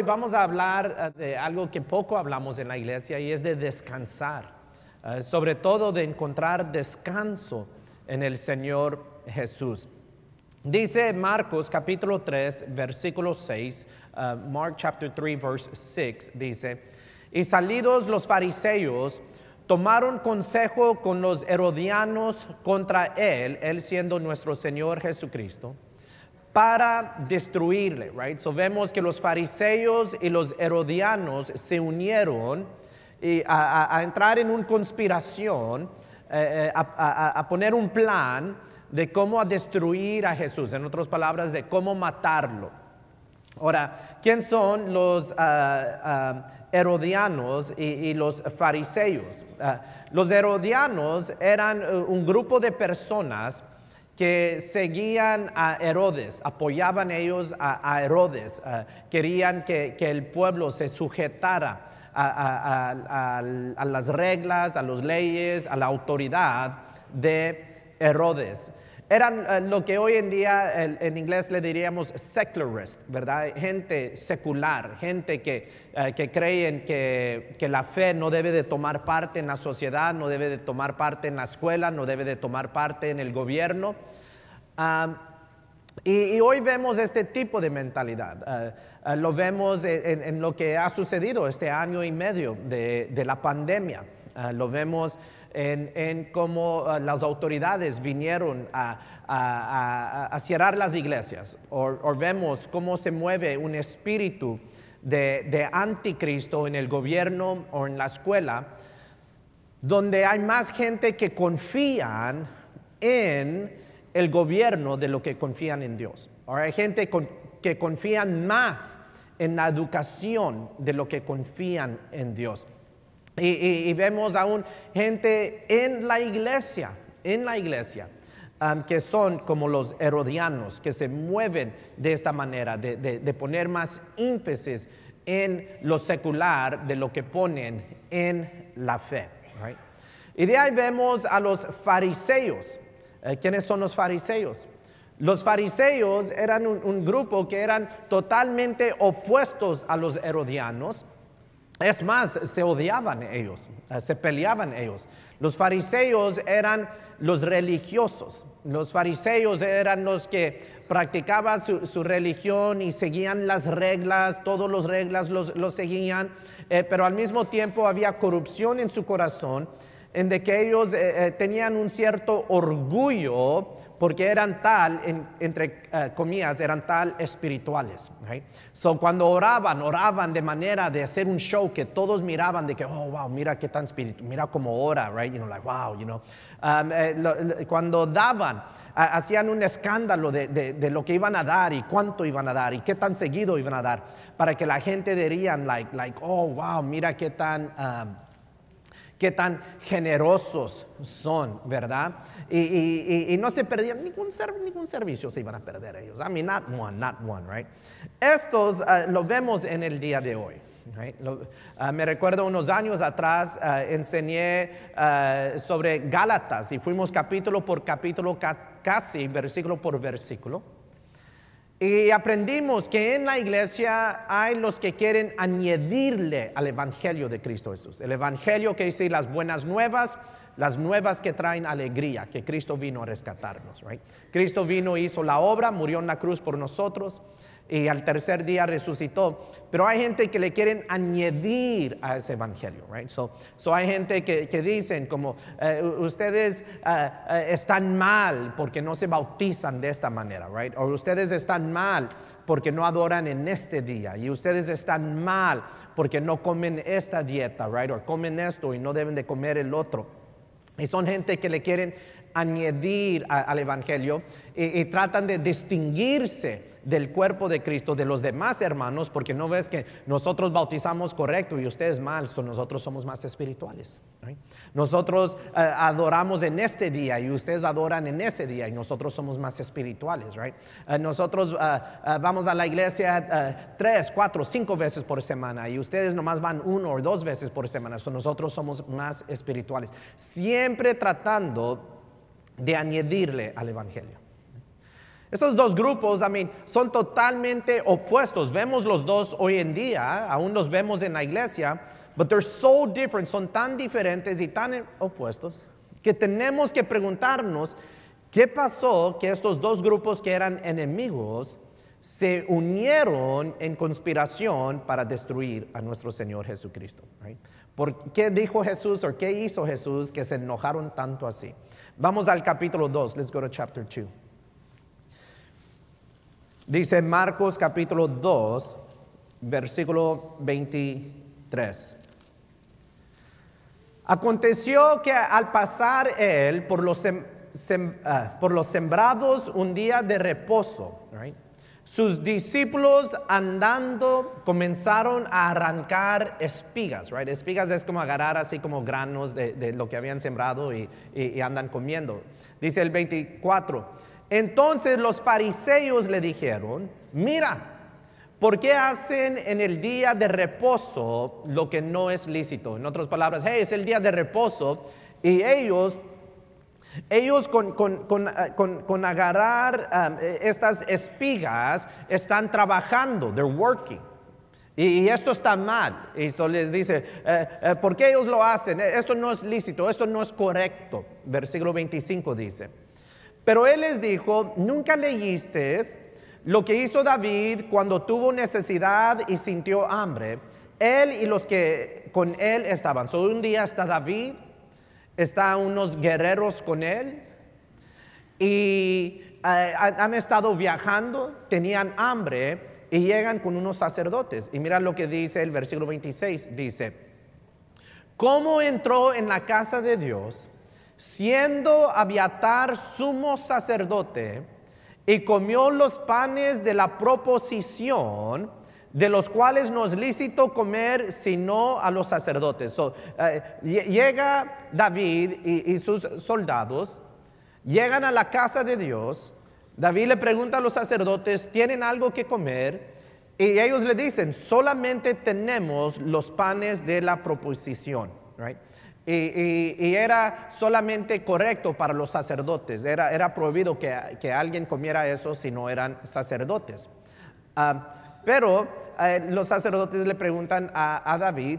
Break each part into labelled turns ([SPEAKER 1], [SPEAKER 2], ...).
[SPEAKER 1] hoy vamos a hablar eh, de algo que poco hablamos en la iglesia y es de descansar, eh, sobre todo de encontrar descanso en el Señor Jesús. Dice Marcos capítulo 3, versículo 6, eh, Mark chapter 3, verse 6, dice, y salidos los fariseos, tomaron consejo con los herodianos contra él, él siendo nuestro Señor Jesucristo para destruirle, right? So vemos que los fariseos y los herodianos se unieron a, entrar en una conspiración, eh, eh, a, poner un plan de cómo destruir a Jesús, en otras palabras, de cómo matarlo. Ahora, ¿quién son los ah, ah, herodianos y, los fariseos? Ah, los herodianos eran eh, un grupo de personas que seguían a Herodes, apoyaban ellos a, Herodes, eh, querían que, el pueblo se sujetara a, las reglas, a las leyes, a la autoridad de Herodes eran eh, lo que hoy en día en inglés le diríamos secularist, ¿verdad? Gente secular, gente que, eh, que cree que, que, la fe no debe de tomar parte en la sociedad, no debe de tomar parte en la escuela, no debe de tomar parte en el gobierno. y, hoy vemos este tipo de mentalidad. Eh, lo vemos en, lo que ha sucedido este año y medio de, de la pandemia. lo vemos en, cómo ah, las autoridades vinieron a, cerrar las iglesias, o vemos cómo se mueve un espíritu de, anticristo en el gobierno o en la escuela, donde hay más gente que confían en el gobierno de lo que confían en Dios. o hay gente que confían más en la educación de lo que confían en Dios. Y, vemos aún gente en la iglesia, en la iglesia, que son como los herodianos, que se mueven de esta manera, de, poner más énfasis en lo secular de lo que ponen en la fe. Y de ahí vemos a los fariseos. Eh, ¿Quiénes son los fariseos? Los fariseos eran un, grupo que eran totalmente opuestos a los herodianos. Es más, se odiaban ellos, eh, se peleaban ellos. Los fariseos eran los religiosos, los fariseos eran los que practicaban su, religión y seguían las reglas, todas las reglas los, seguían, eh, pero al mismo tiempo había corrupción en su corazón en de que ellos eh, eh, tenían un cierto orgullo porque eran tal, entre eh, comillas, eran tal espirituales. Okay? So, cuando oraban, oraban de manera de hacer un show que todos miraban de que, oh, wow, mira qué tan espiritual, mira cómo ora, right? You know, like, wow, you know. Um, cuando daban, hacían un escándalo de, de, lo que iban a dar y cuánto iban a dar y qué tan seguido iban a dar, para que la gente dirían, like, like oh, wow, mira qué tan... Um, qué tan generosos son, ¿verdad? Y, no se perdían ningún, servicio, se iban a perder ellos. I not one, right? Estos ah, lo vemos en el día de hoy. Ah, me recuerdo unos años atrás, ah, enseñé sobre Gálatas y fuimos capítulo por capítulo, casi versículo por versículo. Y aprendimos que en la iglesia hay los que quieren añadirle al Evangelio de Cristo Jesús. El Evangelio que dice las buenas nuevas, las nuevas que traen alegría, que Cristo vino a rescatarnos. Cristo vino, hizo la obra, murió en la cruz por nosotros y al tercer día resucitó. Pero hay gente que le quieren añadir a ese evangelio, right? So, hay gente que, que dicen como eh, ustedes eh, eh, están mal porque no se bautizan de esta manera, right? O ustedes están mal porque no adoran en este día y ustedes están mal porque no comen esta dieta, right? O comen esto y no deben de comer el otro. Y son gente que le quieren añadir al Evangelio y, eh, eh, tratan de distinguirse del cuerpo de Cristo, de los demás hermanos, porque no ves que nosotros bautizamos correcto y ustedes mal, nosotros somos más espirituales. Nosotros eh, adoramos en este día y ustedes adoran en ese día y nosotros somos más espirituales. Right? nosotros vamos a la iglesia tres, cuatro, cinco veces por semana y ustedes nomás van uno o dos veces por semana, so nosotros somos más espirituales. Siempre tratando de añadirle al Evangelio. Estos dos grupos, I mean, son totalmente opuestos. Vemos los dos hoy en día, aún los vemos en la iglesia, but they're so different, son tan diferentes y tan opuestos que tenemos que preguntarnos qué pasó que estos dos grupos que eran enemigos se unieron en conspiración para destruir a nuestro Señor Jesucristo. ¿Por qué dijo Jesús o qué hizo Jesús que se enojaron tanto así? Vamos al capítulo 2. Let's go to chapter 2. Dice Marcos capítulo 2, versículo 23. Aconteció que al pasar él por los, ah, sembrados un día de reposo, sus discípulos andando comenzaron a arrancar espigas, right? Espigas es como agarrar así como granos de, lo que habían sembrado y, andan comiendo. Dice el 24. Entonces los fariseos le dijeron, mira, ¿Por qué hacen en el día de reposo lo que no es lícito? En otras palabras, hey, es el día de reposo y ellos ellos con, ah, agarrar ah, estas espigas están trabajando, they're working. Y, esto está mal. Y eso les dice, eh, eh, ¿por qué ellos lo hacen? Eh, esto no es lícito, esto no es correcto. Versículo 25 dice. Pero él les dijo, nunca leíste lo que hizo David cuando tuvo necesidad y sintió hambre. Él y los que con él estaban. solo un día está David está unos guerreros con él y eh, han estado viajando, tenían hambre y llegan con unos sacerdotes. Y mira lo que dice el versículo 26, dice, ¿cómo entró en la casa de Dios siendo Abiatar sumo sacerdote y comió los panes de la proposición? de los cuales no es lícito comer sino a los sacerdotes. Eh, llega David y, sus soldados, llegan a la casa de Dios, David le pregunta a los sacerdotes, ¿tienen algo que comer? Y ellos le dicen, solamente tenemos los panes de la proposición. Y, era solamente correcto para los sacerdotes, era, era prohibido que, alguien comiera eso si no eran sacerdotes. Ah, pero eh, los sacerdotes le preguntan a, David,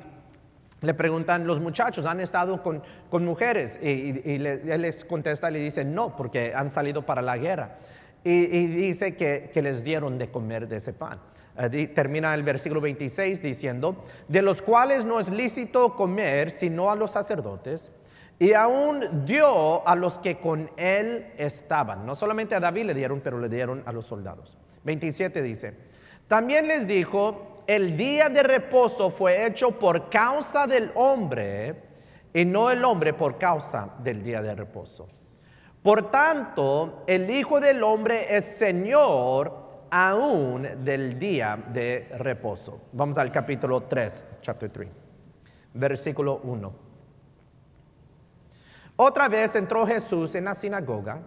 [SPEAKER 1] le preguntan, los muchachos han estado con, mujeres y, él les contesta, le dice, no, porque han salido para la guerra. Y, dice que, que les dieron de comer de ese pan. Eh, termina el versículo 26 diciendo, de los cuales no es lícito comer sino a los sacerdotes, y aún dio a los que con él estaban. No solamente a David le dieron, pero le dieron a los soldados. 27 dice, también les dijo, el día de reposo fue hecho por causa del hombre y no el hombre por causa del día de reposo. Por tanto, el Hijo del Hombre es Señor aún del día de reposo. Vamos al capítulo 3, chapter 3, versículo 1. Otra vez entró Jesús en la sinagoga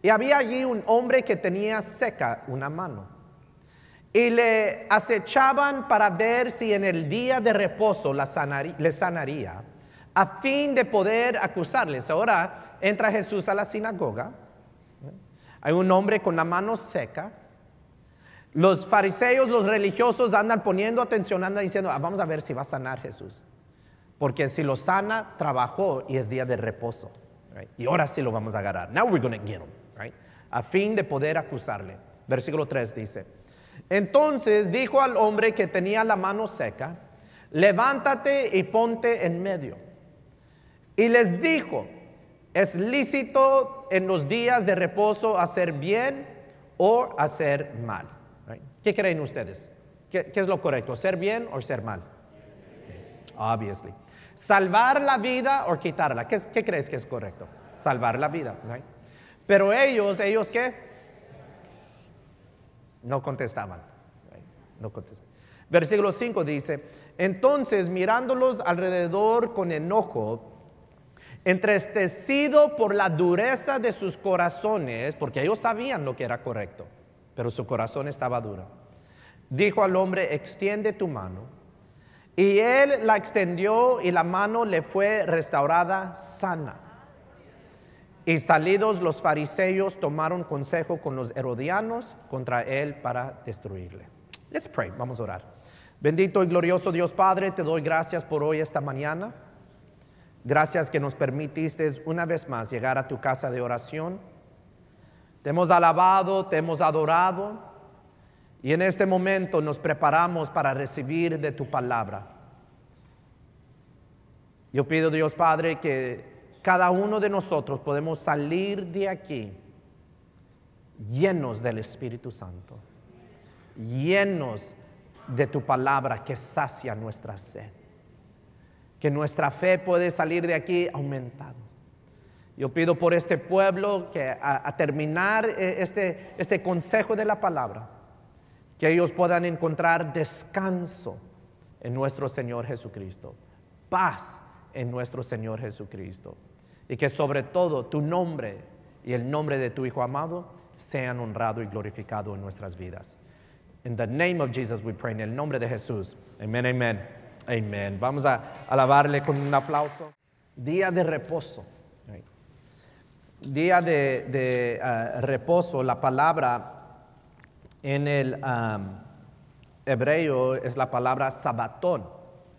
[SPEAKER 1] y había allí un hombre que tenía seca una mano y le acechaban para ver si en el día de reposo le sanaría, a fin de poder acusarles. Ahora entra Jesús a la sinagoga, hay un hombre con la mano seca, los fariseos, los religiosos andan poniendo atención, andan diciendo, ah, vamos a ver si va a sanar Jesús, porque si lo sana, trabajó y es día de reposo. Y ahora sí lo vamos a agarrar. Now we're going to get him. A fin de poder acusarle. Versículo 3 dice, entonces dijo al hombre que tenía la mano seca, levántate y ponte en medio. Y les dijo, es lícito en los días de reposo hacer bien o hacer mal. ¿Qué creen ustedes? ¿Qué, es lo correcto? ¿Ser bien o ser mal? Obviously. ¿Salvar la vida o quitarla? ¿Qué, crees que es correcto? Salvar la vida. Pero ellos, ellos qué? No contestaban. No contestaban. Versículo 5 dice, entonces mirándolos alrededor con enojo, entristecido por la dureza de sus corazones, porque ellos sabían lo que era correcto, pero su corazón estaba duro, dijo al hombre, extiende tu mano. Y él la extendió y la mano le fue restaurada sana. Y salidos los fariseos tomaron consejo con los herodianos contra él para destruirle. Let's pray, vamos a orar. Bendito y glorioso Dios Padre, te doy gracias por hoy esta mañana. Gracias que nos permitiste una vez más llegar a tu casa de oración. Te hemos alabado, te hemos adorado y en este momento nos preparamos para recibir de tu palabra. Yo pido Dios Padre que cada uno de nosotros podemos salir de aquí llenos del Espíritu Santo, llenos de tu palabra que sacia nuestra sed. Que nuestra fe puede salir de aquí aumentado. Yo pido por este pueblo que a, terminar eh, este, este consejo de la palabra, que ellos puedan encontrar descanso en nuestro Señor Jesucristo, paz en nuestro Señor Jesucristo y que sobre todo tu nombre y el nombre de tu Hijo amado sean honrado y glorificado en nuestras vidas. In the name of Jesus we pray, en el nombre de Jesús. Amén, amén, amén. Vamos a alabarle con un aplauso. Día de reposo. Día de, ah, reposo, la palabra en el hebreo es la palabra sabatón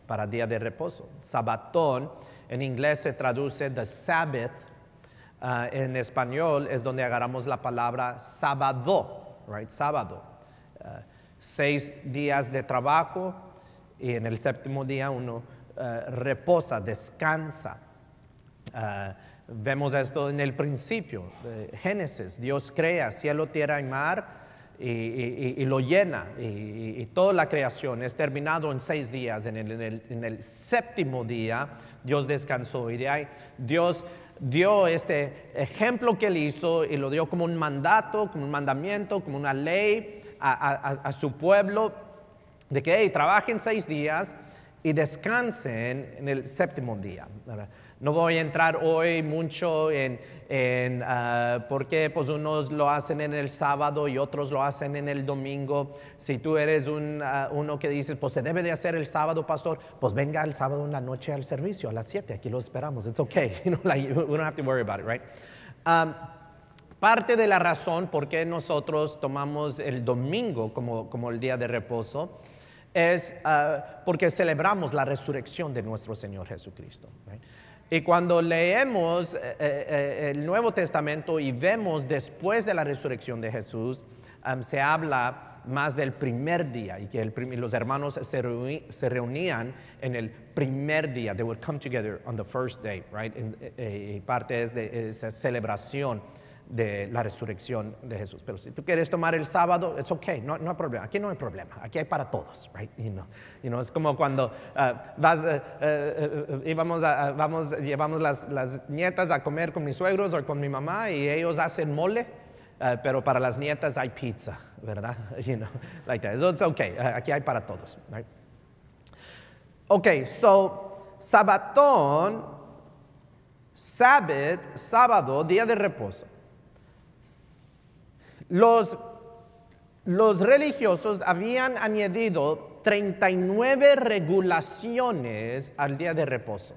[SPEAKER 1] para día de reposo. Sabatón en inglés se traduce the Sabbath. Uh, en español es donde agarramos la palabra sábado, right? Sábado. Uh, seis días de trabajo y en el séptimo día uno uh, reposa, descansa. vemos esto en el principio, Génesis, Dios crea cielo, tierra y mar y, lo llena y, toda la creación es terminado en seis días. En el, séptimo día Dios descansó y Dios dio este ejemplo que él hizo y lo dio como un mandato, como un mandamiento, como una ley a, su pueblo de que hey, trabajen seis días y descansen en el séptimo día. No voy a entrar hoy mucho en, ah, por qué pues unos lo hacen en el sábado y otros lo hacen en el domingo. Si tú eres ah, uno que dices, pues se debe de hacer el sábado, pastor, pues venga el sábado en la noche al servicio, a las 7, aquí lo esperamos, it's okay, you know, we don't have to worry about it, right? parte de la razón por qué nosotros tomamos el domingo como, el día de reposo es ah, porque celebramos la resurrección de nuestro Señor Jesucristo. Right? Y cuando leemos eh, eh, eh, el Nuevo Testamento y vemos después de la resurrección de Jesús, se habla más del primer día y que los hermanos se, reunían en el primer día. They would come together on the first day, right? parte es de esa celebración de la resurrección de Jesús. Pero si tú quieres tomar el sábado, es ok, no, hay problema. Aquí no hay problema, aquí hay para todos, right? You know, you know, es como cuando ah, vas, eh, eh, eh, vamos, llevamos las, nietas a comer con mis suegros o con mi mamá y ellos hacen mole. pero para las nietas hay pizza, ¿verdad? You know, like that. aquí hay para todos. Right? Ok, so, sabatón, sabbat, sábado, día de reposo los, religiosos habían añadido 39 regulaciones al día de reposo.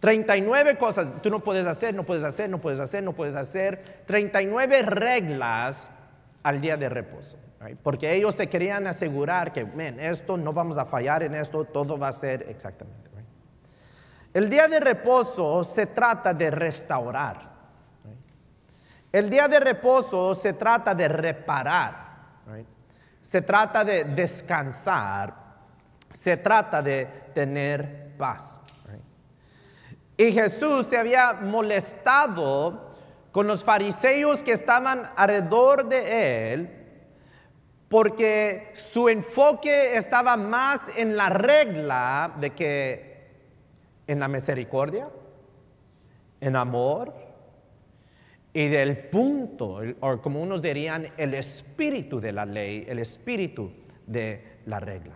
[SPEAKER 1] 39 cosas, tú no puedes hacer, no puedes hacer, no puedes hacer, no puedes hacer. 39 reglas al día de reposo. Porque ellos se querían asegurar que, men, esto no vamos a fallar en esto, todo va a ser exactamente. El día de reposo se trata de restaurar. El día de reposo se trata de reparar, se trata de descansar, se trata de tener paz. Y Jesús se había molestado con los fariseos que estaban alrededor de él porque su enfoque estaba más en la regla de que en la misericordia, en amor, y del punto, o como unos dirían, el espíritu de la ley, el espíritu de la regla.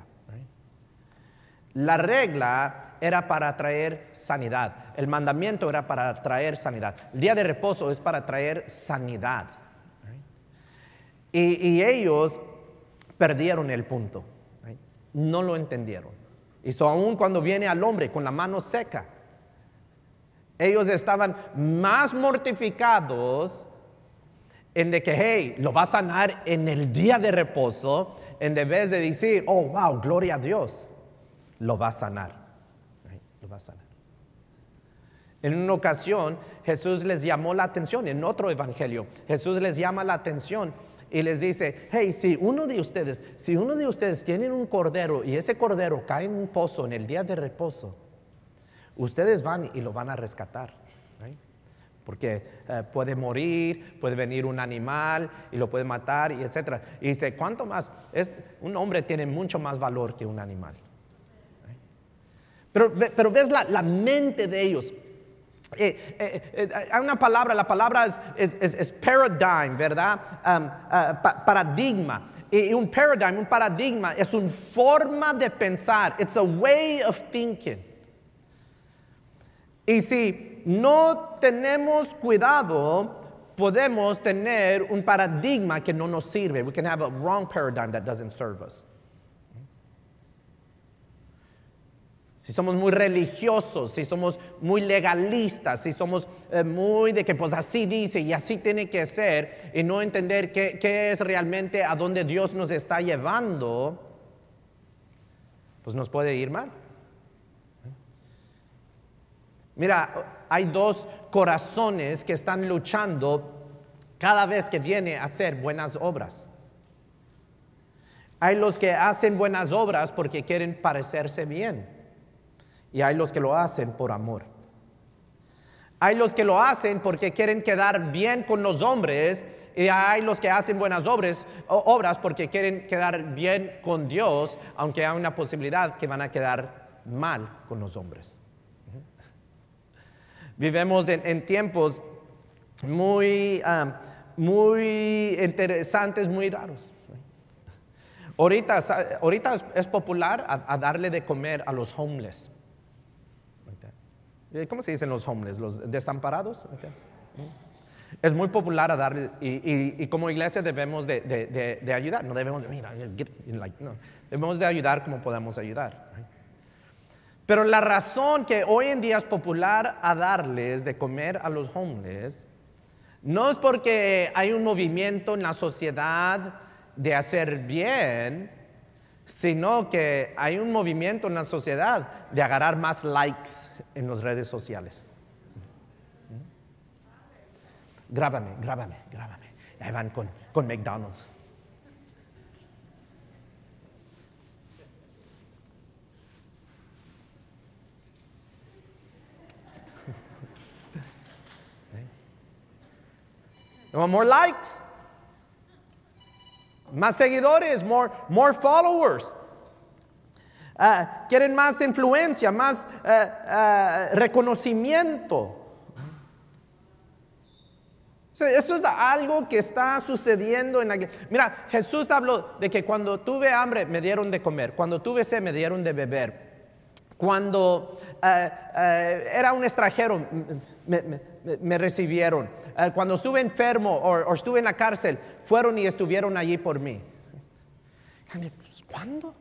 [SPEAKER 1] La regla era para traer sanidad, el mandamiento era para traer sanidad, el día de reposo es para traer sanidad. Y, ellos perdieron el punto, no lo entendieron. Y aún cuando viene al hombre con la mano seca, ellos estaban más mortificados en de que, hey, lo va a sanar en el día de reposo, en vez de decir, oh, wow, gloria a Dios, lo va a sanar. Lo va a sanar. En una ocasión, Jesús les llamó la atención, en otro evangelio, Jesús les llama la atención y les dice, hey, si uno de ustedes, si uno de ustedes tiene un cordero y ese cordero cae en un pozo en el día de reposo, ustedes van y lo van a rescatar. Porque eh, puede morir, puede venir un animal y lo puede matar, y etc. Y dice, ¿cuánto más? un hombre tiene mucho más valor que un animal. Pero, ves la, mente de ellos. Eh, eh, hay una palabra, la palabra es, paradigm, ¿verdad? Um, ah, paradigma. Y un paradigm, un paradigma es una forma de pensar. It's a way of thinking. Y si no tenemos cuidado, podemos tener un paradigma que no nos sirve. We can have a wrong paradigm that doesn't serve us. Si somos muy religiosos, si somos muy legalistas, si somos eh, muy de que pues así dice y así tiene que ser y no entender qué, qué es realmente a dónde Dios nos está llevando, pues nos puede ir mal. Mira, hay dos corazones que están luchando cada vez que viene a hacer buenas obras. Hay los que hacen buenas obras porque quieren parecerse bien. Y hay los que lo hacen por amor. Hay los que lo hacen porque quieren quedar bien con los hombres. Y hay los que hacen buenas obras, obras porque quieren quedar bien con Dios, aunque hay una posibilidad que van a quedar mal con los hombres. Vivemos en, tiempos muy, ah, muy interesantes, muy raros. Ahorita, ahorita es popular a, darle de comer a los homeless. ¿Cómo se dicen los homeless? ¿Los desamparados? Es muy popular a darle, y, como iglesia debemos de, de, de, ayudar, no debemos de, mira, like, no. debemos de ayudar como podamos ayudar. Pero la razón que hoy en día es popular a darles de comer a los homeless no es porque hay un movimiento en la sociedad de hacer bien, sino que hay un movimiento en la sociedad de agarrar más likes en las redes sociales. Grábame, grábame, grábame. Ahí van con, con McDonald's. more likes? Más seguidores, more, more followers. Ah, quieren más influencia, más eh, eh, reconocimiento. Esto es algo que está sucediendo en la Mira, Jesús habló de que cuando tuve hambre me dieron de comer, cuando tuve sed me dieron de beber, cuando eh, eh, era un extranjero, me, recibieron. Eh, cuando estuve enfermo o estuve en la cárcel, fueron y estuvieron allí por mí. Pues, ¿Cuándo?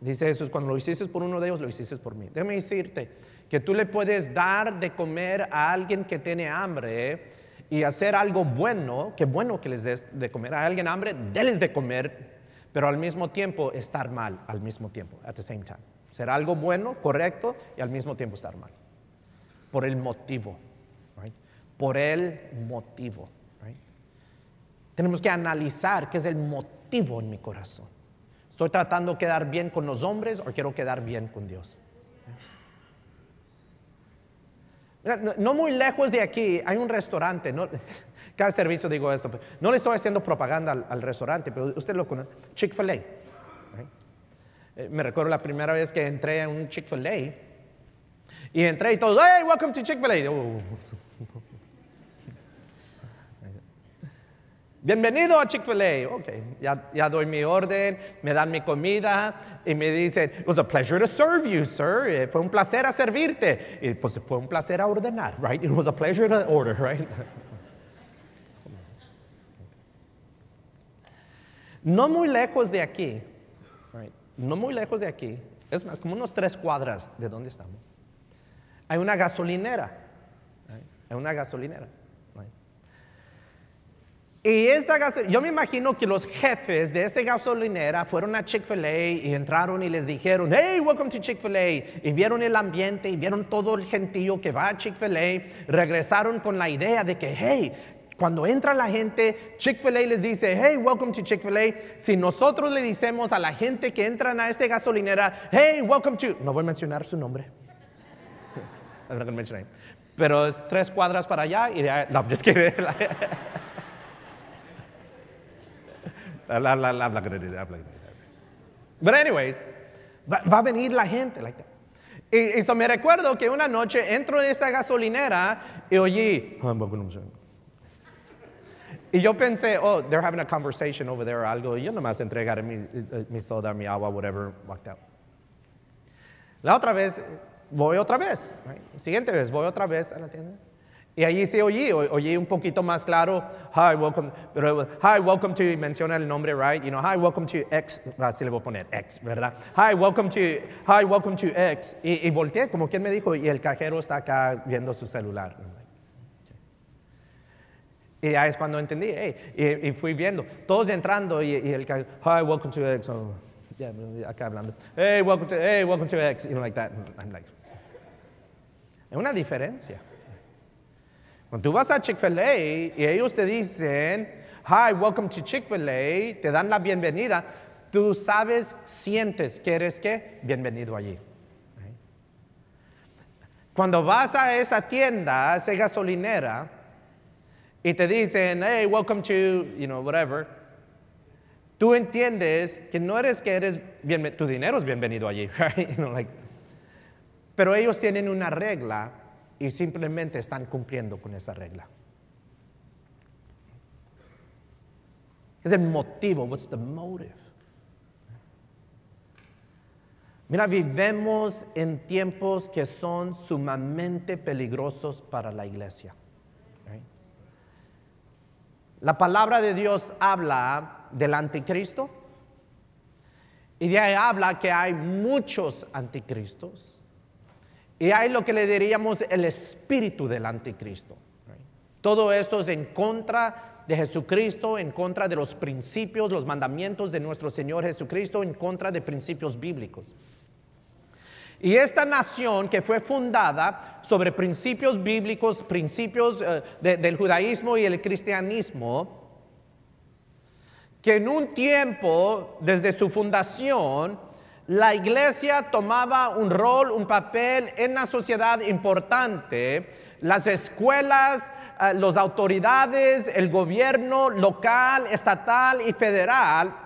[SPEAKER 1] Dice Jesús, cuando lo hiciste por uno de ellos, lo hiciste por mí. Déjame decirte que tú le puedes dar de comer a alguien que tiene hambre y hacer algo bueno, que bueno que les des de comer a alguien hambre, déles de comer, pero al mismo tiempo estar mal, al mismo tiempo, at the same time ser algo bueno, correcto, y al mismo tiempo estar mal. Por el motivo. Por el motivo. Tenemos que analizar qué es el motivo en mi corazón. ¿Estoy tratando de quedar bien con los hombres o quiero quedar bien con Dios? No, muy lejos de aquí hay un restaurante. cada servicio digo esto. Pues, no le estoy haciendo propaganda al, al restaurante, pero usted lo conoce. Chick-fil-A. Eh, me recuerdo la primera vez que entré a un Chick-fil-A y entré y todos, hey, welcome to Chick-fil-A. Oh. Bienvenido a Chick-fil-A. Ok, ya, doy mi orden, me dan mi comida y me dicen, it was a pleasure to serve you, sir. Eh, fue un placer a servirte. Y pues fue un placer a ordenar, right? It was a pleasure to order, right? No muy lejos de aquí, right? no muy lejos de aquí, es más, como unos tres cuadras de donde estamos, hay una gasolinera. ¿eh? Hay una gasolinera. ¿eh? Y esta gasolinera, yo me imagino que los jefes de esta gasolinera fueron a Chick-fil-A y entraron y les dijeron, hey, welcome to Chick-fil-A. Y vieron el ambiente y vieron todo el gentío que va a Chick-fil-A. Regresaron con la idea de que, hey, cuando entra la gente, Chick-fil-A les dice, hey, welcome to Chick-fil-A. Si nosotros le decimos a la gente que entran a esta gasolinera, hey, welcome to... No voy a mencionar su nombre. I'm not mention it. Pero es tres cuadras para allá y de No, just kidding. But anyways, va, a venir la gente. Like that. Y, me recuerdo que una noche entro en esta gasolinera y oye... Y yo pensé, oh, they're having a conversation over there algo. Y yo nomás entregaré mi, eh, mi soda, mi agua, whatever, walked out. La otra vez, voy otra vez. Siguiente vez, voy otra vez a la tienda. Y allí sí oí, oí un poquito más claro, hi, welcome, pero hi, welcome to, menciona el nombre, right? You know, hi, welcome to X, así le voy a poner X, ¿verdad? Hi, welcome to, hi, welcome to X. Y, y volteé, como quien me dijo, y el cajero está acá viendo su celular. Y ahí es cuando entendí, y, fui viendo, todos entrando y, el hi, welcome to X, acá hablando, hey, welcome to, hey, welcome to X, you know, like that. I'm like, es una diferencia. Cuando tú vas a Chick-fil-A y ellos te dicen, hi, welcome to Chick-fil-A, te dan la bienvenida, tú sabes, sientes que eres que, bienvenido allí. Cuando vas a esa tienda, esa gasolinera, y te dicen, hey, welcome to, you know, whatever, tú entiendes que no eres que eres, bien, tu dinero es bienvenido allí, right? pero ellos tienen una regla y simplemente están cumpliendo con esa regla. Es el motivo, what's the motive? Mira, vivimos en tiempos que son sumamente peligrosos para la iglesia. La palabra de Dios habla del anticristo y de ahí habla que hay muchos anticristos y hay lo que le diríamos el espíritu del anticristo. Todo esto es en contra de Jesucristo, en contra de los principios, los mandamientos de nuestro Señor Jesucristo, en contra de principios bíblicos. Y esta nación que fue fundada sobre principios bíblicos, principios eh, del judaísmo y el cristianismo, que en un tiempo, desde su fundación, la iglesia tomaba un rol, un papel en la sociedad importante, las escuelas, eh, las autoridades, el gobierno local, estatal y federal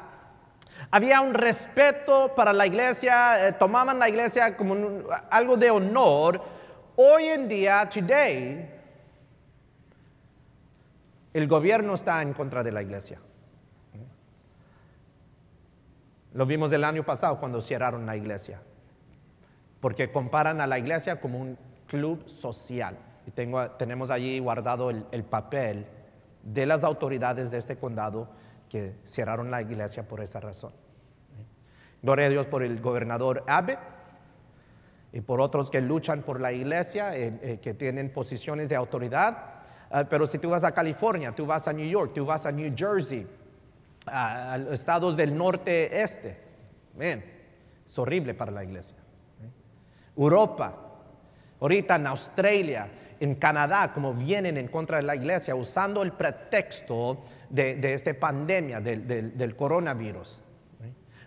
[SPEAKER 1] había un respeto para la iglesia, eh, tomaban la iglesia como algo de honor. Hoy en día, today, el gobierno está en contra de la iglesia. Lo vimos el año pasado cuando cerraron la iglesia, porque comparan a la iglesia como un club social. Y tenemos allí guardado el papel de las autoridades de este condado que cerraron la iglesia por esa razón. Gloria a Dios por el gobernador Abbott y por otros que luchan por la iglesia, eh, que tienen posiciones de autoridad. Ah, pero si tú vas a California, tú vas a New York, tú vas a New Jersey, a, los estados del norte este, es horrible para la iglesia. Europa, ahorita en Australia, en Canadá, como vienen en contra de la iglesia, usando el pretexto de, esta pandemia, del, coronavirus.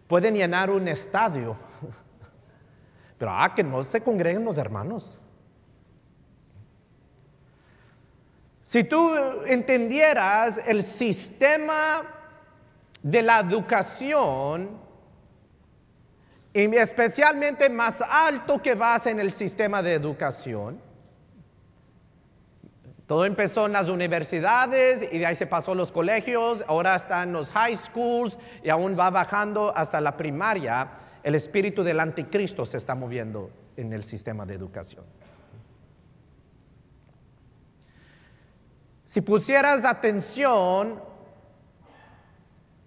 [SPEAKER 1] Pueden llenar un estadio, pero ah, que no se congreguen los hermanos. Si tú entendieras el sistema de la educación, y especialmente más alto que vas en el sistema de educación, todo empezó en las universidades y de ahí se pasó a los colegios, ahora están los high schools y aún va bajando hasta la primaria. El espíritu del anticristo se está moviendo en el sistema de educación. Si pusieras atención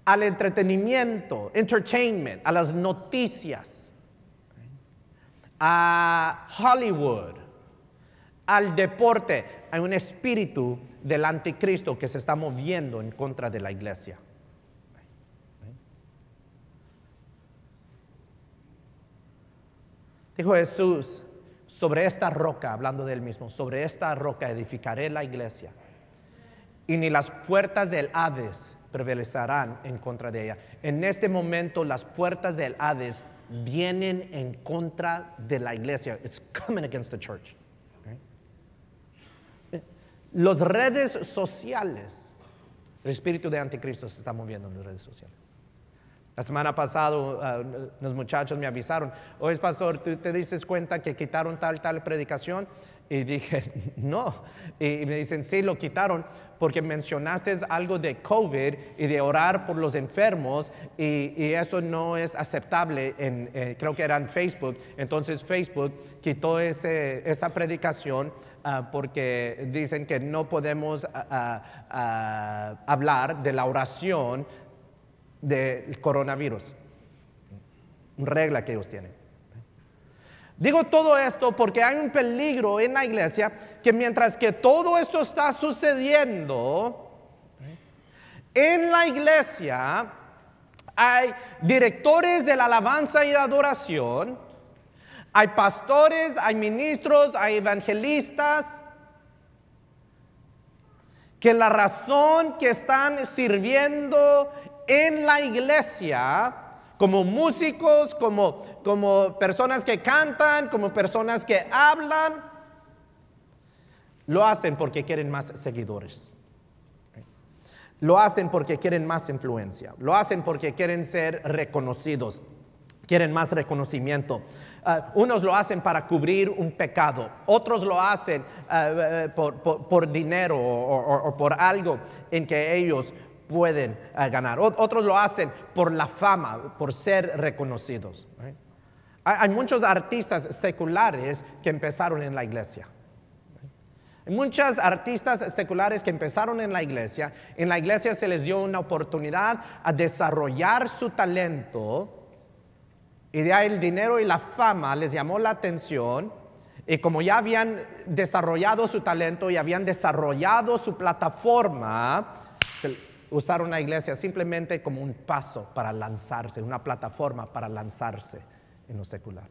[SPEAKER 1] al entretenimiento, entertainment, a las noticias, a Hollywood, al deporte. Hay un espíritu del anticristo que se está moviendo en contra de la iglesia. Dijo Jesús, sobre esta roca, hablando de él mismo, sobre esta roca edificaré la iglesia. Y ni las puertas del Hades prevalecerán en contra de ella. En este momento las puertas del Hades vienen en contra de la iglesia. It's coming against the church. Las redes sociales. El espíritu de anticristo se está moviendo en las redes sociales. La semana pasada uh, los muchachos me avisaron, oye pastor, ¿tú te dices cuenta que quitaron tal, tal predicación? Y dije, no. Y me dicen, sí, lo quitaron porque mencionaste algo de COVID y de orar por los enfermos y, eso no es aceptable, en, eh, creo que era en Facebook. Entonces Facebook quitó esa predicación Ah, porque dicen que no podemos ah, ah, hablar de la oración del coronavirus. Regla que ellos tienen. Digo todo esto porque hay un peligro en la iglesia que mientras que todo esto está sucediendo, en la iglesia hay directores de la alabanza y de adoración hay pastores, hay ministros, hay evangelistas, que la razón que están sirviendo en la iglesia, como músicos, como, personas que cantan, como personas que hablan, lo hacen porque quieren más seguidores. Lo hacen porque quieren más influencia. Lo hacen porque quieren ser reconocidos quieren más reconocimiento. Ah, unos lo hacen para cubrir un pecado, otros lo hacen ah, eh, por, dinero o, por algo en que ellos pueden ah, ganar. otros lo hacen por la fama, por ser reconocidos. Hay, muchos artistas seculares que empezaron en la iglesia. Hay muchos artistas seculares que empezaron en la iglesia, en la iglesia se les dio una oportunidad a desarrollar su talento y ya el dinero y la fama les llamó la atención. Y como ya habían desarrollado su talento y habían desarrollado su plataforma, usaron la iglesia simplemente como un paso para lanzarse, una plataforma para lanzarse en lo secular.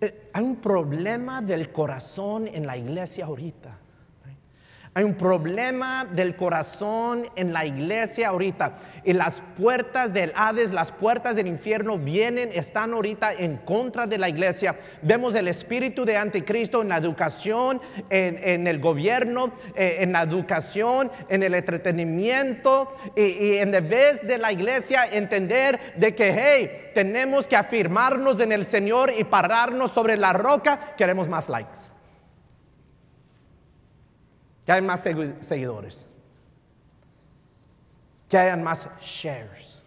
[SPEAKER 1] Eh, hay un problema del corazón en la iglesia ahorita. Hay un problema del corazón en la iglesia ahorita. Y las puertas del Hades, las puertas del infierno vienen, están ahorita en contra de la iglesia. Vemos el espíritu de anticristo en la educación, en, el gobierno, eh, en la educación, en el entretenimiento. Y, y en vez de la iglesia entender de que, hey, tenemos que afirmarnos en el Señor y pararnos sobre la roca, queremos más likes que hay más seguidores, que hayan más shares.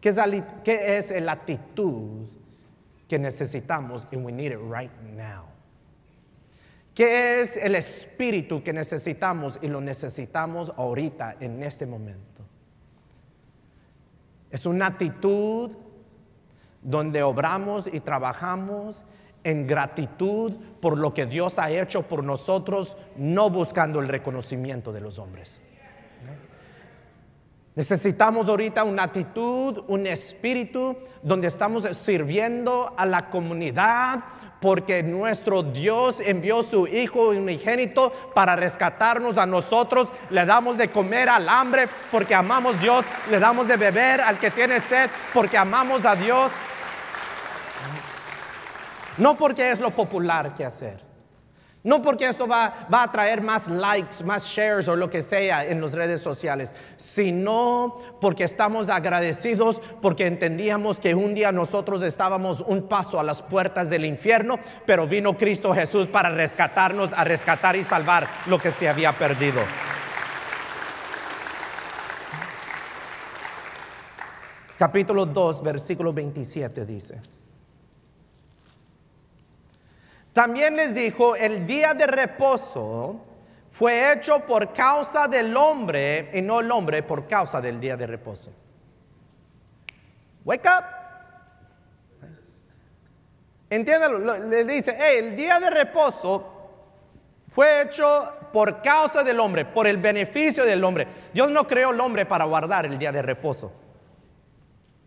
[SPEAKER 1] ¿Qué es, la, ¿Qué es la actitud que necesitamos? Y we need it right now. ¿Qué es el espíritu que necesitamos? Y lo necesitamos ahorita, en este momento. Es una actitud donde obramos y trabajamos en gratitud por lo que Dios ha hecho por nosotros, no buscando el reconocimiento de los hombres. Necesitamos ahorita una actitud, un espíritu donde estamos sirviendo a la comunidad porque nuestro Dios envió su Hijo unigénito para rescatarnos a nosotros. Le damos de comer al hambre porque amamos a Dios. Le damos de beber al que tiene sed porque amamos a Dios. No porque es lo popular que hacer. No porque esto va, a traer más likes, más shares o lo que sea en las redes sociales, sino porque estamos agradecidos, porque entendíamos que un día nosotros estábamos un paso a las puertas del infierno, pero vino Cristo Jesús para rescatarnos, a rescatar y salvar lo que se había perdido. Capítulo 2, versículo 27 dice. También les dijo, el día de reposo fue hecho por causa del hombre y no el hombre por causa del día de reposo. Wake up. le dice, el día de reposo fue hecho por causa del hombre, por el beneficio del hombre. Dios no creó el hombre para guardar el día de reposo.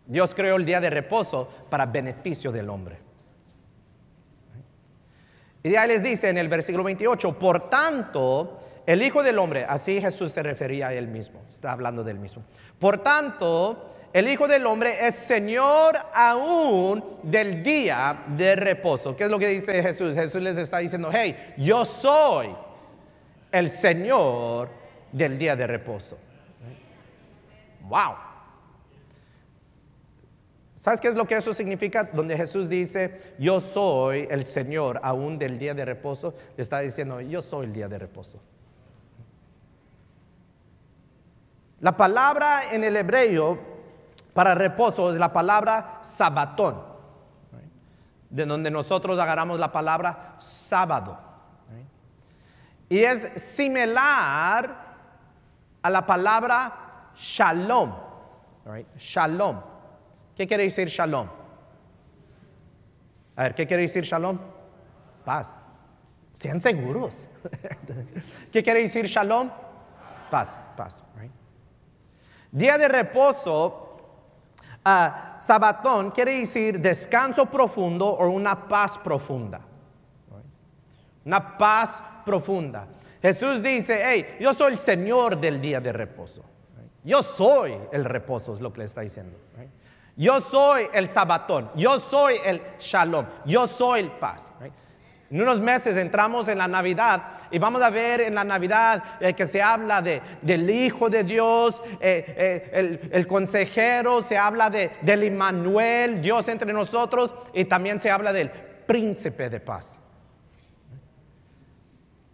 [SPEAKER 1] Dios creó el día de reposo para beneficio del hombre. Y ya les dice en el versículo 28, por tanto, el Hijo del Hombre, así Jesús se refería a él mismo, está hablando del mismo. Por tanto, el Hijo del Hombre es Señor aún del día de reposo. ¿Qué es lo que dice Jesús? Jesús les está diciendo, hey, yo soy el Señor del día de reposo. Wow. ¿Sabes qué es lo que eso significa? Donde Jesús dice, yo soy el Señor aún del día de reposo, le está diciendo, yo soy el día de reposo. La palabra en el hebreo para reposo es la palabra sabatón, de donde nosotros agarramos la palabra sábado. Y es similar a la palabra shalom. Shalom ¿Qué quiere decir shalom? A ver, ¿qué quiere decir shalom? Paz. Sean seguros. ¿Qué quiere decir shalom? Paz, paz. Día de reposo, ah, sabatón, quiere decir descanso profundo o una paz profunda. Una paz profunda. Jesús dice, hey, yo soy el Señor del día de reposo. Yo soy el reposo, es lo que le está diciendo. Yo soy el sabatón. Yo soy el shalom. Yo soy el paz. En unos meses entramos en la Navidad y vamos a ver en la Navidad eh, que se habla del Hijo de Dios, eh, eh, el, consejero, se habla del Immanuel, Dios entre nosotros, y también se habla del príncipe de paz.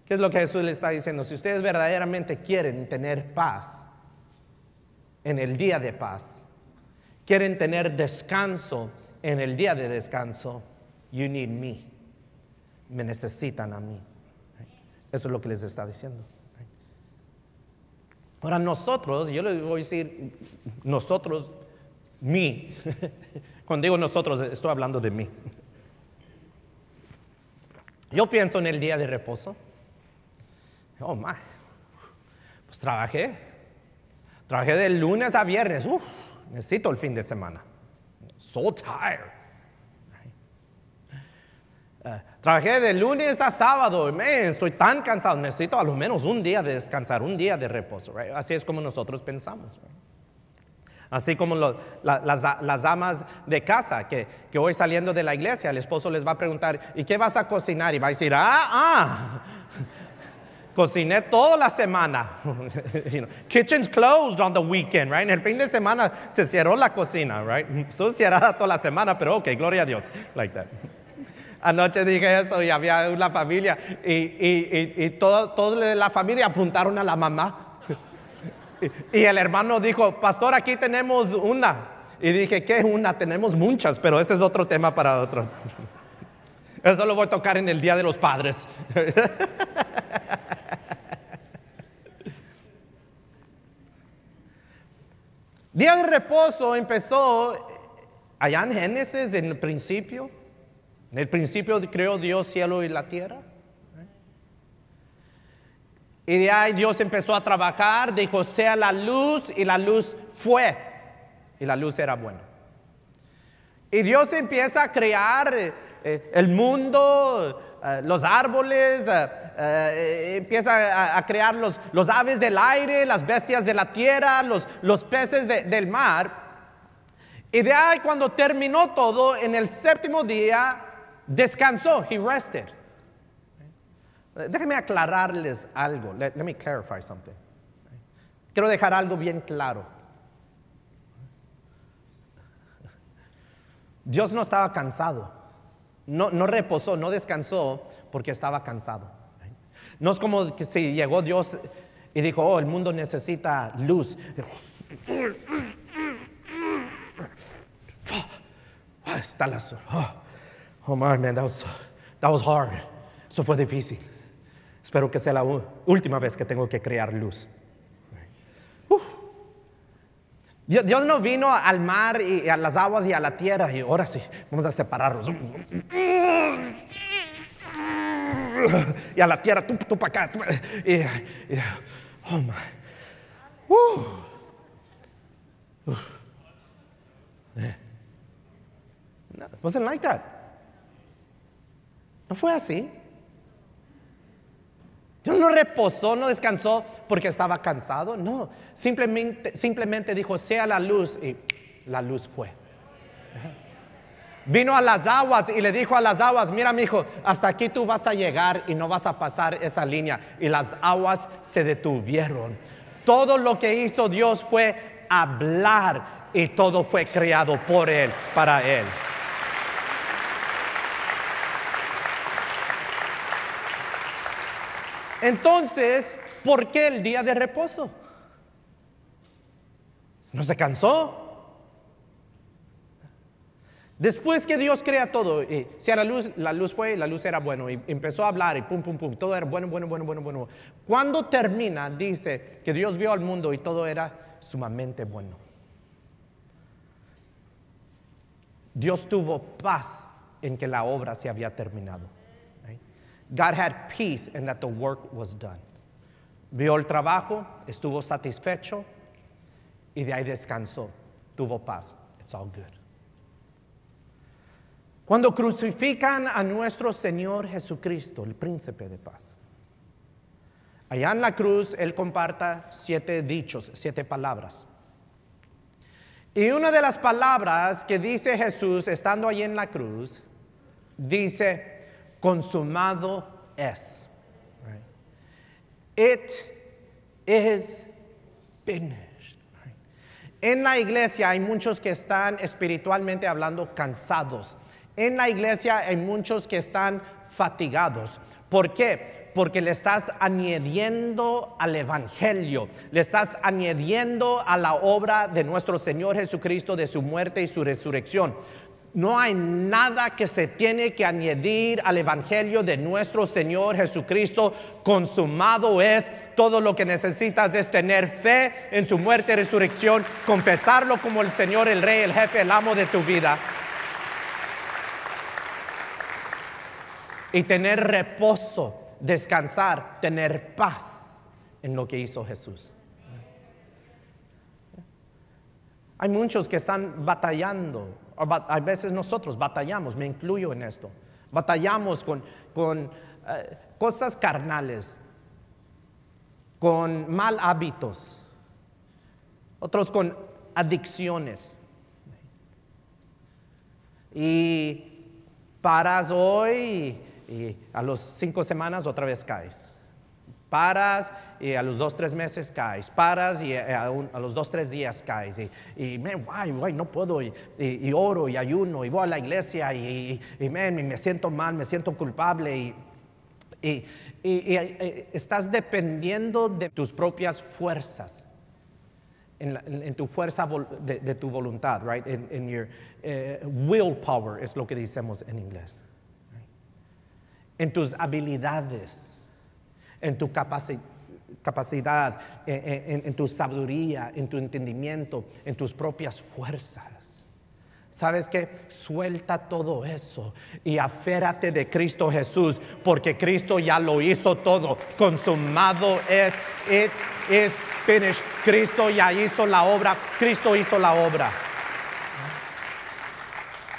[SPEAKER 1] ¿Qué es lo que Jesús le está diciendo? Si ustedes verdaderamente quieren tener paz en el día de paz, quieren tener descanso en el día de descanso, you need me. Me necesitan a mí. Eso es lo que les está diciendo. Ahora nosotros, yo les voy a decir, nosotros, mí. Cuando digo nosotros, estoy hablando de mí. Yo pienso en el día de reposo. Oh, my. Pues trabajé. Trabajé de lunes a viernes. Necesito el fin de semana. So tired. Eh, trabajé de lunes a sábado, estoy tan cansado, necesito a lo menos un día de descansar, un día de reposo. Así es como nosotros pensamos. Así como las, damas de casa, que, que, hoy saliendo de la iglesia, el esposo les va a preguntar, ¿y qué vas a cocinar? Y va a decir, ah, ah, Cociné toda la semana. kitchen's closed on the weekend, right? En el fin de semana se cerró la cocina, right? Estuvo cerrada toda la semana, pero ok, gloria a Dios. Like that. Anoche dije eso y había una familia y, y, y, toda la familia apuntaron a la mamá. y, el hermano dijo, pastor, aquí tenemos una. Y dije, ¿qué una? Tenemos muchas, pero ese es otro tema para otro. Eso lo voy a tocar en el Día de los Padres. Día de reposo empezó allá en Génesis, en el principio. En el principio creó Dios cielo y la tierra. Y de ahí Dios empezó a trabajar, dijo, sea la luz, y la luz fue. Y la luz era buena. Y Dios empieza a crear eh, el mundo, eh, los árboles, eh, eh, empieza a, crear los, aves del aire, las bestias de la tierra, los, peces del mar. Y de ahí cuando terminó todo, en el séptimo día, descansó, he rested. Déjenme aclararles algo. let, me clarify something. Quiero dejar algo bien claro. Dios no estaba cansado. No, no reposó, no descansó porque estaba cansado. No es como que si llegó Dios y dijo, oh, el mundo necesita luz. Ah, está la suerte. oh my man, that was, that was hard. Eso fue difícil. Espero que sea la última vez que tengo que crear luz. Dios, no vino al mar y a las aguas y a la tierra y ahora sí, vamos a separarnos Y a la tierra, tú, para acá. oh my. Eh. wasn't like that. No fue así no reposó, no descansó porque estaba cansado, no. Simplemente, simplemente dijo, sea la luz y la luz fue. Vino a las aguas y le dijo a las aguas, mira mi hijo, hasta aquí tú vas a llegar y no vas a pasar esa línea. Y las aguas se detuvieron. Todo lo que hizo Dios fue hablar y todo fue creado por él, para él. Entonces, ¿por qué el día de reposo? ¿No se cansó? Después que Dios crea todo, y si la luz, la luz fue, la luz era bueno, y empezó a hablar y pum, pum, pum, todo era bueno, bueno, bueno, bueno, bueno. Cuando termina, dice que Dios vio al mundo y todo era sumamente bueno. Dios tuvo paz en que la obra se había terminado. God had peace and that the work was done. Vio el trabajo, estuvo satisfecho y de ahí descansó, tuvo paz. It's all good. Cuando crucifican a nuestro Señor Jesucristo, el príncipe de paz, allá en la cruz Él comparta siete dichos, siete palabras. Y una de las palabras que dice Jesús estando allí en la cruz, dice consumado es. It is finished. En la iglesia hay muchos que están espiritualmente hablando cansados. En la iglesia hay muchos que están fatigados. ¿Por qué? Porque le estás añadiendo al Evangelio, le estás añadiendo a la obra de nuestro Señor Jesucristo, de su muerte y su resurrección. No hay nada que se tiene que añadir al Evangelio de nuestro Señor Jesucristo. Consumado es. Todo lo que necesitas es tener fe en su muerte y resurrección, confesarlo como el Señor, el Rey, el Jefe, el amo de tu vida. Y tener reposo, descansar, tener paz en lo que hizo Jesús. Hay muchos que están batallando a veces nosotros batallamos, me incluyo en esto, batallamos con, eh, cosas carnales, con mal hábitos, otros con adicciones. Y paras hoy y, a las cinco semanas otra vez caes. Paras y a los dos, tres meses caes, paras y eh, a, los dos, tres días caes y, me guay, guay, no puedo y, oro y ayuno y voy a la iglesia y, me siento mal, me siento culpable y eh, estás dependiendo de tus propias fuerzas. en tu fuerza de, tu voluntad, right? In, your eh, willpower es lo que decimos en inglés. En tus habilidades, en tu capacidad capacidad, eh, eh, en, tu sabiduría, en tu entendimiento, en tus propias fuerzas. ¿Sabes qué? Suelta todo eso y aférate de Cristo Jesús, porque Cristo ya lo hizo todo. Consumado es, it is finished. Cristo ya hizo la obra, Cristo hizo la obra.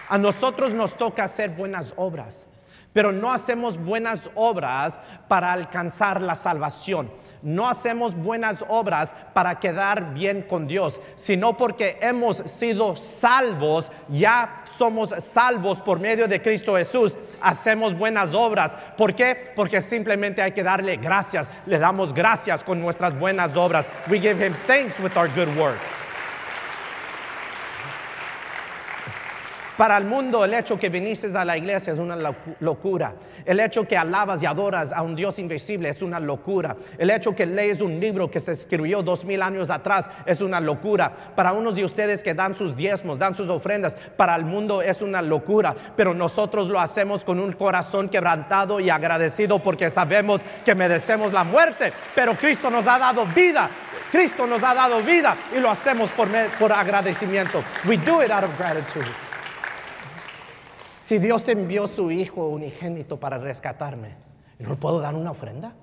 [SPEAKER 1] A nosotros nos toca hacer buenas obras. Pero no hacemos buenas obras para alcanzar la salvación. No hacemos buenas obras para quedar bien con Dios, sino porque hemos sido salvos, ya somos salvos por medio de Cristo Jesús. Hacemos buenas obras. ¿Por qué? Porque simplemente hay que darle gracias. Le damos gracias con nuestras buenas obras. We give him thanks with our good works. Para el mundo el hecho que viniste a la iglesia es una locura. El hecho que alabas y adoras a un Dios invisible es una locura. El hecho que lees un libro que se escribió dos mil años atrás es una locura. Para unos de ustedes que dan sus diezmos, dan sus ofrendas, para el mundo es una locura. Pero nosotros lo hacemos con un corazón quebrantado y agradecido porque sabemos que merecemos la muerte. Pero Cristo nos ha dado vida. Cristo nos ha dado vida y lo hacemos por, por agradecimiento. We do it out of gratitude. Si Dios envió su Hijo unigénito para rescatarme, ¿no puedo dar una ofrenda?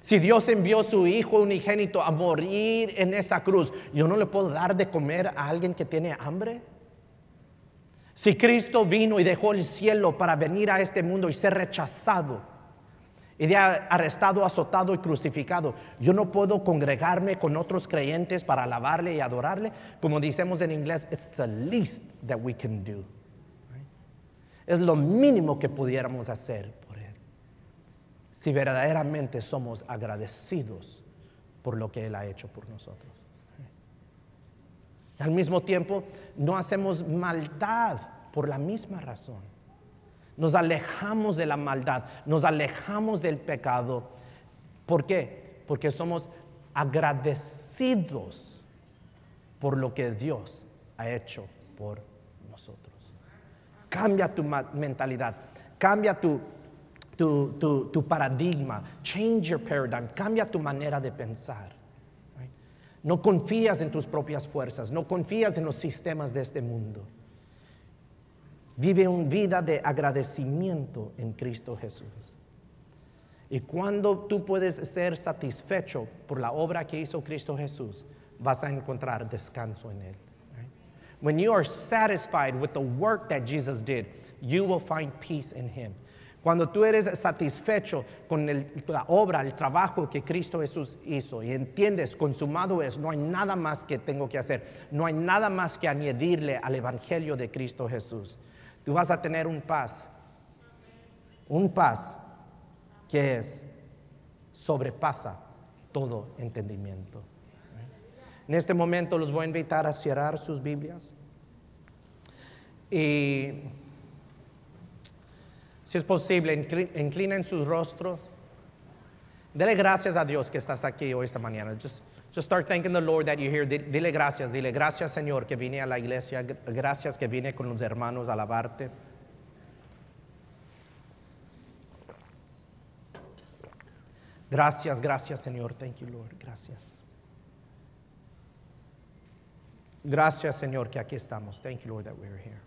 [SPEAKER 1] Si Dios envió su Hijo unigénito a morir en esa cruz, ¿yo no le puedo dar de comer a alguien que tiene hambre? Si Cristo vino y dejó el cielo para venir a este mundo y ser rechazado, y de arrestado, azotado y crucificado. Yo no puedo congregarme con otros creyentes para alabarle y adorarle. Como decimos en inglés, it's the least that we can do. Es lo mínimo que pudiéramos hacer por Él. Si verdaderamente somos agradecidos por lo que Él ha hecho por nosotros. Y al mismo tiempo, no hacemos maldad por la misma razón. Nos alejamos de la maldad, nos alejamos del pecado. ¿Por qué? Porque somos agradecidos por lo que Dios ha hecho por nosotros. Cambia tu mentalidad, cambia tu, paradigma, change your paradigm, cambia tu manera de pensar. No confías en tus propias fuerzas, no confías en los sistemas de este mundo. Vive una vida de agradecimiento en Cristo Jesús. Y cuando tú puedes ser satisfecho por la obra que hizo Cristo Jesús, vas a encontrar descanso en Él when you are satisfied with the work that Jesus did, you will find peace in Him. Cuando tú eres satisfecho con la obra, el trabajo que Cristo Jesús hizo y entiendes, consumado es, no hay nada más que tengo que hacer, no hay nada más que añadirle al Evangelio de Cristo Jesús, tú vas a tener un paz, un paz que es, sobrepasa todo entendimiento. En este momento los voy a invitar a cerrar sus Biblias. Y si es posible, inclinen sus rostro. Dele gracias a Dios que estás aquí hoy esta mañana. Just, start thanking the Lord that you're here. Dile gracias, dile gracias Señor que vine a la iglesia. Gracias que vine con los hermanos a alabarte. Gracias, gracias Señor. Thank you Lord. Gracias. Gracias, Señor, que aquí estamos. Thank you, Lord, that we here.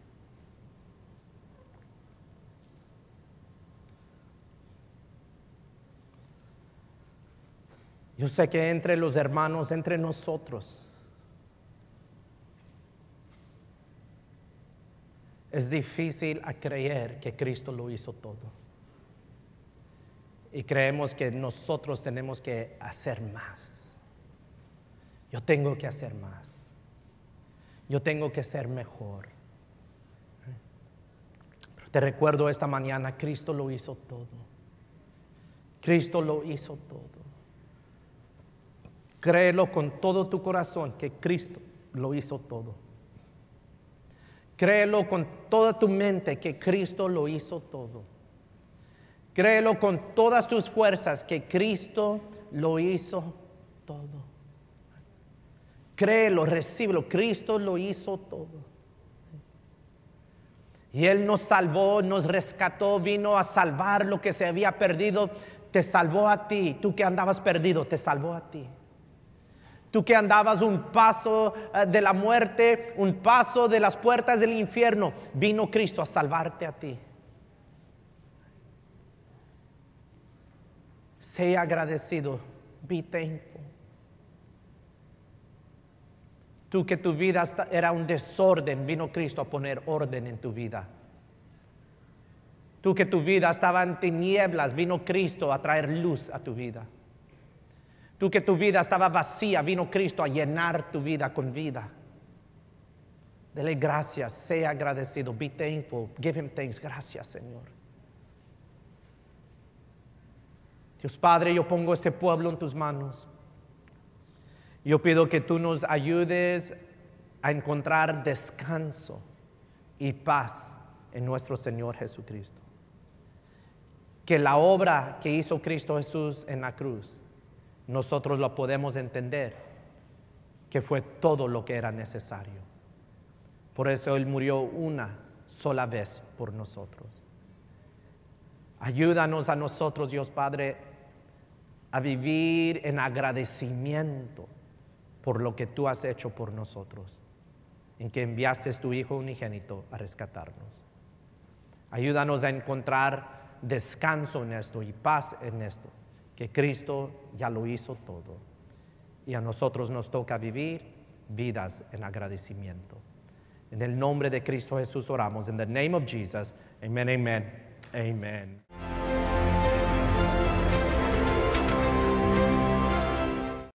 [SPEAKER 1] Yo sé que entre los hermanos, entre nosotros, es difícil a creer que Cristo lo hizo todo. Y creemos que nosotros tenemos que hacer más. Yo tengo que hacer más. Yo tengo que ser mejor. te recuerdo esta mañana, Cristo lo hizo todo. Cristo lo hizo todo. Créelo con todo tu corazón que Cristo lo hizo todo. Créelo con toda tu mente que Cristo lo hizo todo. Créelo con todas tus fuerzas que Cristo lo hizo todo. Créelo, recíbelo. Cristo lo hizo todo. Y Él nos salvó, nos rescató, vino a salvar lo que se había perdido. Te salvó a ti, tú que andabas perdido, te salvó a ti. Tú que andabas un paso eh, de la muerte, un paso de las puertas del infierno, vino Cristo a salvarte a ti. Sé agradecido. Be Tú que tu vida era un desorden, vino Cristo a poner orden en tu vida. Tú que tu vida estaba en tinieblas, vino Cristo a traer luz a tu vida. Tú que tu vida estaba vacía, vino Cristo a llenar tu vida con vida. Dele gracias, sea agradecido, be thankful, give him thanks, gracias Señor. Dios Padre, yo pongo este pueblo en tus manos. Yo pido que tú nos ayudes a encontrar descanso y paz en nuestro Señor Jesucristo. Que la obra que hizo Cristo Jesús en la cruz, nosotros lo podemos entender, que fue todo lo que era necesario. Por eso Él murió una sola vez por nosotros. Ayúdanos a nosotros, Dios Padre, a vivir en agradecimiento por lo que tú has hecho por nosotros, en que enviaste a tu Hijo unigénito a rescatarnos. Ayúdanos a encontrar descanso en esto y paz en esto, que Cristo ya lo hizo todo. Y a nosotros nos toca vivir vidas en agradecimiento. En el nombre de Cristo Jesús oramos. In the name of Jesus. Amen, amen, amen.